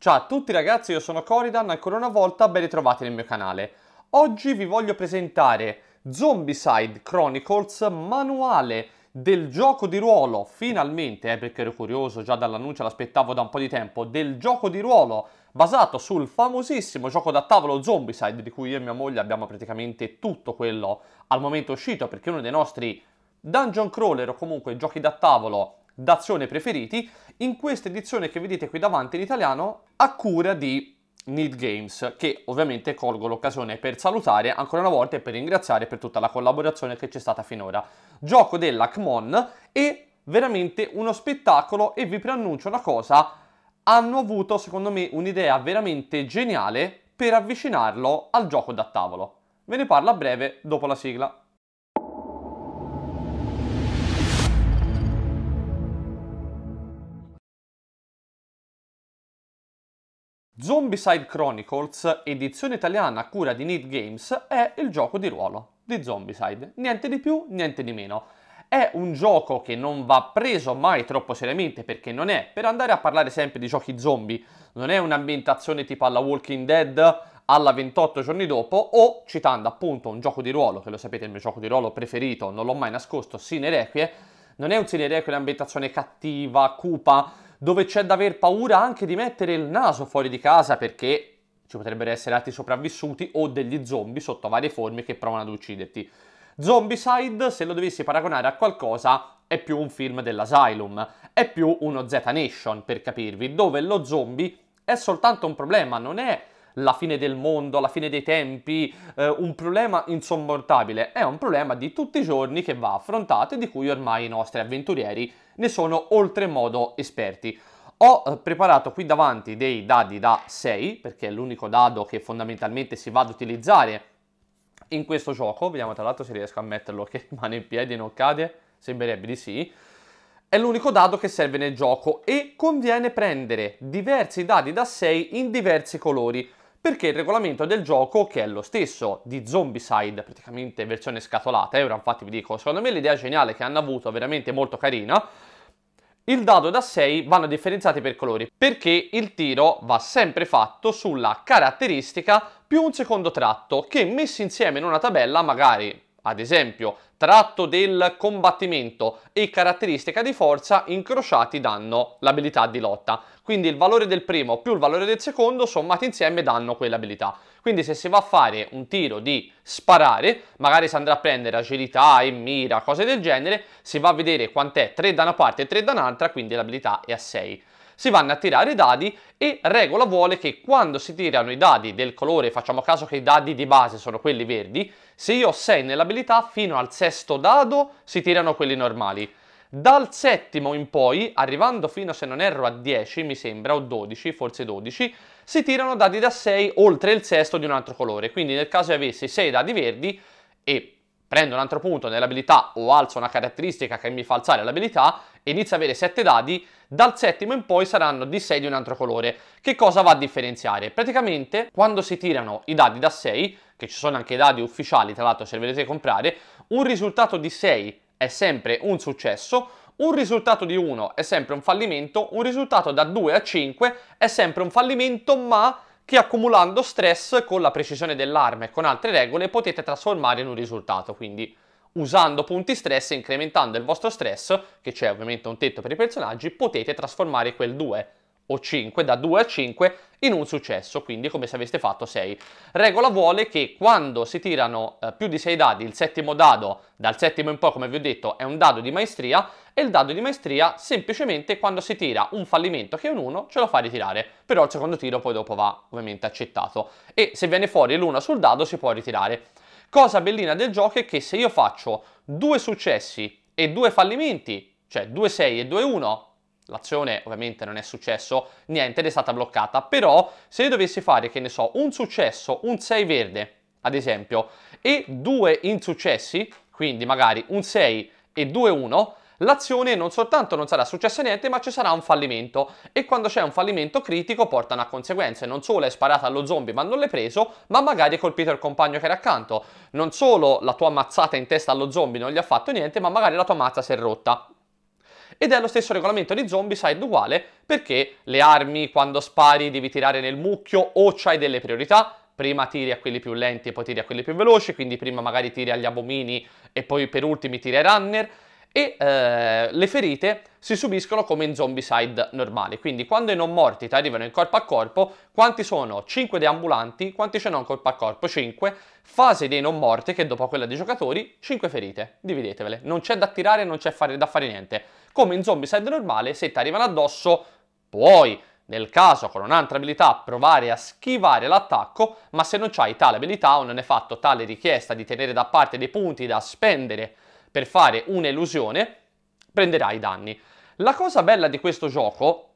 Ciao a tutti ragazzi, io sono Coridan, ancora una volta ben ritrovati nel mio canale. Oggi vi voglio presentare Zombicide Chronicles, manuale del gioco di ruolo, finalmente, eh, perché ero curioso, già dall'annuncio l'aspettavo da un po' di tempo, del gioco di ruolo basato sul famosissimo gioco da tavolo Zombicide, di cui io e mia moglie abbiamo praticamente tutto quello al momento uscito, perché uno dei nostri dungeon crawler o comunque giochi da tavolo d'azione preferiti, in questa edizione che vedete qui davanti in italiano, a cura di Need Games, che ovviamente colgo l'occasione per salutare ancora una volta e per ringraziare per tutta la collaborazione che c'è stata finora. Gioco della Kmon e veramente uno spettacolo e vi preannuncio una cosa, hanno avuto secondo me un'idea veramente geniale per avvicinarlo al gioco da tavolo. Ve ne parlo a breve dopo la sigla. Zombicide Chronicles, edizione italiana a cura di Need Games, è il gioco di ruolo di Zombicide. Niente di più, niente di meno. È un gioco che non va preso mai troppo seriamente perché non è, per andare a parlare sempre di giochi zombie, non è un'ambientazione tipo alla Walking Dead alla 28 giorni dopo o citando appunto un gioco di ruolo, che lo sapete è il mio gioco di ruolo preferito, non l'ho mai nascosto, Sine Requie, non è un Sine Requie un'ambientazione cattiva, cupa, dove c'è da aver paura anche di mettere il naso fuori di casa perché ci potrebbero essere altri sopravvissuti o degli zombie sotto varie forme che provano ad ucciderti. Zombicide, se lo dovessi paragonare a qualcosa, è più un film dell'Asylum, è più uno Z Nation per capirvi, dove lo zombie è soltanto un problema, non è la fine del mondo, la fine dei tempi, eh, un problema insormontabile, è un problema di tutti i giorni che va affrontato e di cui ormai i nostri avventurieri ne sono oltremodo esperti. Ho eh, preparato qui davanti dei dadi da 6, perché è l'unico dado che fondamentalmente si va ad utilizzare in questo gioco. Vediamo tra l'altro se riesco a metterlo che rimane in piedi e non cade, sembrerebbe di sì. È l'unico dado che serve nel gioco e conviene prendere diversi dadi da 6 in diversi colori perché il regolamento del gioco, che è lo stesso di Zombicide, praticamente versione scatolata, eh, ora infatti vi dico, secondo me l'idea geniale che hanno avuto, è veramente molto carina, il dado da 6 vanno differenziati per colori, perché il tiro va sempre fatto sulla caratteristica più un secondo tratto, che messi insieme in una tabella magari ad esempio tratto del combattimento e caratteristica di forza incrociati danno l'abilità di lotta. Quindi il valore del primo più il valore del secondo sommati insieme danno quell'abilità. Quindi se si va a fare un tiro di sparare, magari si andrà a prendere agilità e mira, cose del genere, si va a vedere quant'è 3 da una parte e 3 da un'altra, quindi l'abilità è a 6 si vanno a tirare i dadi e regola vuole che quando si tirano i dadi del colore, facciamo caso che i dadi di base sono quelli verdi, se io ho 6 nell'abilità fino al sesto dado si tirano quelli normali, dal settimo in poi, arrivando fino se non erro a 10 mi sembra, o 12, forse 12, si tirano dadi da 6 oltre il sesto di un altro colore. Quindi nel caso avessi 6 dadi verdi e prendo un altro punto nell'abilità o alzo una caratteristica che mi fa alzare l'abilità e inizio ad avere 7 dadi, dal settimo in poi saranno di 6 di un altro colore. Che cosa va a differenziare? Praticamente quando si tirano i dadi da 6, che ci sono anche i dadi ufficiali tra l'altro se li vedete comprare, un risultato di 6 è sempre un successo, un risultato di 1 è sempre un fallimento, un risultato da 2 a 5 è sempre un fallimento, ma che accumulando stress con la precisione dell'arma e con altre regole potete trasformare in un risultato, quindi usando punti stress e incrementando il vostro stress, che c'è ovviamente un tetto per i personaggi, potete trasformare quel 2 o 5, da 2 a 5, in un successo, quindi come se aveste fatto 6. Regola vuole che quando si tirano eh, più di 6 dadi, il settimo dado, dal settimo in poi, come vi ho detto, è un dado di maestria, e il dado di maestria semplicemente quando si tira un fallimento che è un 1, ce lo fa ritirare, però il secondo tiro poi dopo va ovviamente accettato. E se viene fuori l'1 sul dado si può ritirare. Cosa bellina del gioco è che se io faccio due successi e due fallimenti, cioè 2-6 e 2-1, l'azione ovviamente non è successo niente ed è stata bloccata, però se io dovessi fare, che ne so, un successo, un 6 verde ad esempio, e due insuccessi, quindi magari un 6 e 2 1, l'azione non soltanto non sarà successa niente, ma ci sarà un fallimento. E quando c'è un fallimento critico portano a conseguenze. Non solo è sparata allo zombie ma non l'hai preso, ma magari hai colpito il compagno che era accanto. Non solo la tua mazzata in testa allo zombie non gli ha fatto niente, ma magari la tua mazza si è rotta ed è lo stesso regolamento di Zombicide uguale perché le armi quando spari devi tirare nel mucchio o c'hai delle priorità, prima tiri a quelli più lenti e poi tiri a quelli più veloci, quindi prima magari tiri agli abomini e poi per ultimi tiri ai runner, e eh, le ferite si subiscono come in zombicide normali. Quindi quando i non morti ti arrivano in corpo a corpo, quanti sono? 5 deambulanti, quanti ce n'ho in corpo a corpo? 5. Fase dei non morti, che dopo quella dei giocatori, 5 ferite. Dividetevele. Non c'è da tirare, non c'è fare, da fare niente. Come in zombicide normale, se ti arrivano addosso, puoi nel caso con un'altra abilità provare a schivare l'attacco, ma se non hai tale abilità o non hai fatto tale richiesta di tenere da parte dei punti da spendere per fare un'illusione, prenderai i danni. La cosa bella di questo gioco,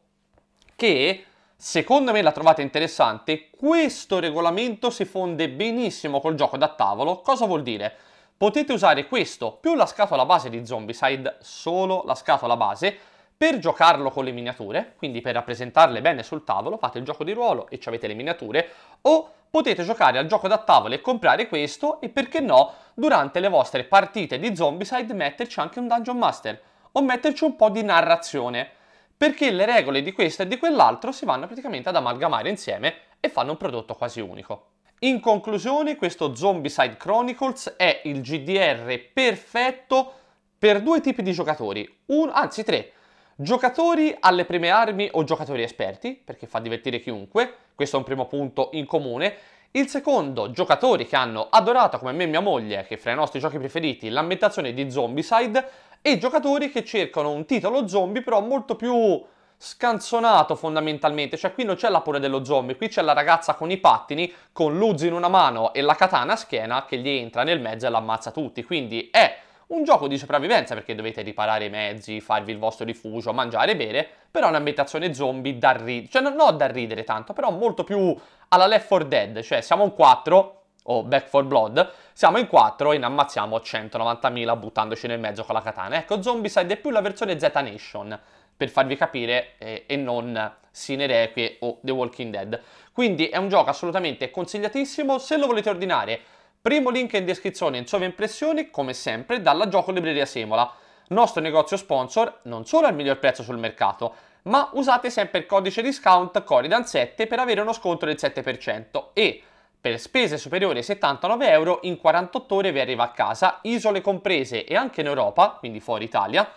che secondo me la trovate interessante, questo regolamento si fonde benissimo col gioco da tavolo. Cosa vuol dire? Potete usare questo più la scatola base di Zombicide, solo la scatola base, per giocarlo con le miniature, quindi per rappresentarle bene sul tavolo, fate il gioco di ruolo e ci avete le miniature, o potete giocare al gioco da tavola e comprare questo e perché no, durante le vostre partite di Zombicide metterci anche un Dungeon Master o metterci un po' di narrazione, perché le regole di questo e di quell'altro si vanno praticamente ad amalgamare insieme e fanno un prodotto quasi unico. In conclusione, questo Zombicide Chronicles è il GDR perfetto per due tipi di giocatori, un, anzi tre, Giocatori alle prime armi o giocatori esperti, perché fa divertire chiunque, questo è un primo punto in comune. Il secondo, giocatori che hanno adorato come me e mia moglie, che fra i nostri giochi preferiti, l'ambientazione di Zombicide, e giocatori che cercano un titolo zombie però molto più scanzonato fondamentalmente, cioè qui non c'è la pure dello zombie, qui c'è la ragazza con i pattini, con l'Uzi in una mano e la katana a schiena che gli entra nel mezzo e l'ammazza tutti, quindi è un gioco di sopravvivenza perché dovete riparare i mezzi, farvi il vostro rifugio, mangiare e bere, però è un'ambientazione zombie da ridere, cioè non, non da ridere tanto, però molto più alla Left 4 Dead, cioè siamo in 4 o Back 4 Blood, siamo in 4 e ne ammazziamo 190.000 buttandoci nel mezzo con la katana. Ecco, Zombie Side è più la versione Z Nation, per farvi capire, eh, e non Sine Requie o The Walking Dead. Quindi è un gioco assolutamente consigliatissimo, se lo volete ordinare Primo link in descrizione in impressioni, come sempre, dalla Gioco Libreria Semola, nostro negozio sponsor, non solo al miglior prezzo sul mercato, ma usate sempre il codice discount Coridan7 per avere uno sconto del 7% e per spese superiori ai 79 euro in 48 ore vi arriva a casa, isole comprese e anche in Europa, quindi fuori Italia,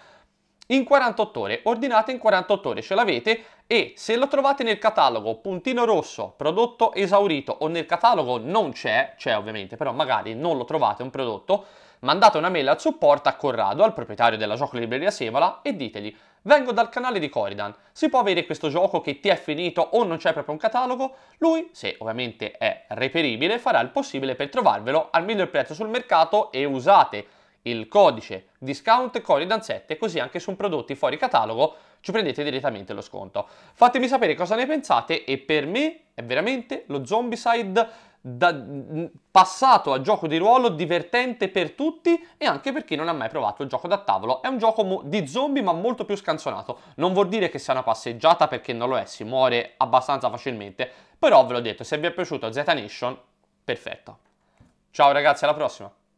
in 48 ore, ordinate in 48 ore, ce l'avete e se lo trovate nel catalogo puntino rosso prodotto esaurito o nel catalogo non c'è, c'è ovviamente, però magari non lo trovate un prodotto, mandate una mail al supporto a Corrado, al proprietario della gioco libreria Sevola e ditegli vengo dal canale di Coridan, si può avere questo gioco che ti è finito o non c'è proprio un catalogo? Lui, se ovviamente è reperibile, farà il possibile per trovarvelo al miglior prezzo sul mercato e usate il codice discount Coridan7 così anche su un prodotto fuori catalogo ci prendete direttamente lo sconto. Fatemi sapere cosa ne pensate e per me è veramente lo Zombicide da, passato a gioco di ruolo divertente per tutti e anche per chi non ha mai provato il gioco da tavolo. È un gioco di zombie ma molto più scanzonato. Non vuol dire che sia una passeggiata perché non lo è, si muore abbastanza facilmente, però ve l'ho detto, se vi è piaciuto Z Nation, perfetto. Ciao ragazzi, alla prossima!